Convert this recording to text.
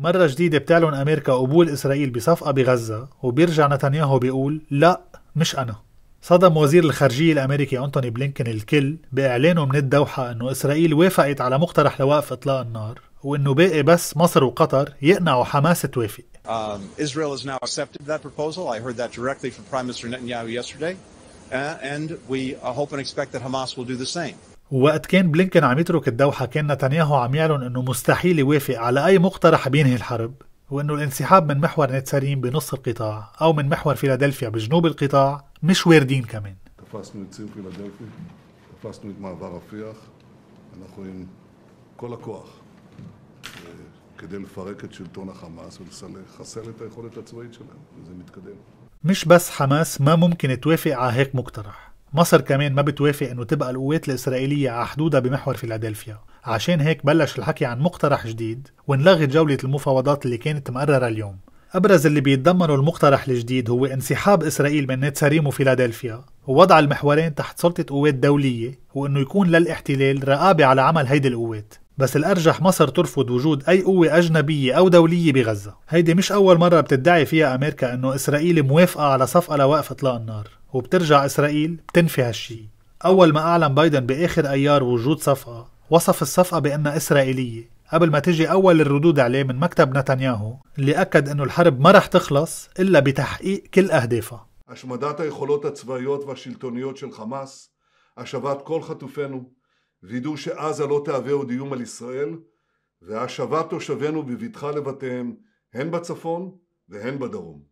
مرة جديدة بتعلن أمريكا قبول إسرائيل بصفقة بغزة وبيرجع نتنياهو بيقول لا مش أنا صدم وزير الخارجية الأمريكي أنتوني بلينكن الكل بإعلانه من الدوحة أنه إسرائيل وافقت على مقترح لوقف إطلاق النار وأنه باقي بس مصر وقطر يقنعوا حماس توافق Um, Israel has now accepted that proposal. I heard that directly from Prime Minister Netanyahu yesterday. Uh, and we uh, hope and expect that Hamas will do the same. وقت كان بلينكن عم يترك الدوحة كان نتنياهو عم يعلن انه مستحيل يوافق على اي مقترح بينهي الحرب وانه الانسحاب من محور نتساريم بنص القطاع او من محور فيلادلفيا بجنوب القطاع مش واردين كمان مش بس حماس ما ممكن توافق على هيك مقترح مصر كمان ما بتوافق انه تبقى القوات الاسرائيليه على حدودها بمحور فيلادلفيا عشان هيك بلش الحكي عن مقترح جديد وانلغت جولة المفاوضات اللي كانت مقررة اليوم أبرز اللي بيتضمنوا المقترح الجديد هو انسحاب إسرائيل من نتساريم وفيلادلفيا ووضع المحورين تحت سلطة قوات دولية وأنه يكون للاحتلال رقابة على عمل هيدي القوات بس الأرجح مصر ترفض وجود أي قوة أجنبية أو دولية بغزة هيدي مش أول مرة بتدعي فيها أمريكا أنه إسرائيل موافقة على صفقة لوقف إطلاق النار وبترجع إسرائيل بتنفي هالشي أول ما أعلن بايدن بآخر أيار وجود صفقة وصف الصفقة بأنها إسرائيلية قبل ما تجي أول الردود عليه من مكتب نتنياهو اللي أكد أنه الحرب ما رح تخلص إلا بتحقيق كل أهدافها השמדת היכולות הצבאיות והשלטוניות של חמאס, השבת כל חטופינו וידעו שעזה לא תהווה עוד איום על ישראל, והשבת תושבינו בבטחה לבתיהם, הן בצפון והן בדרום.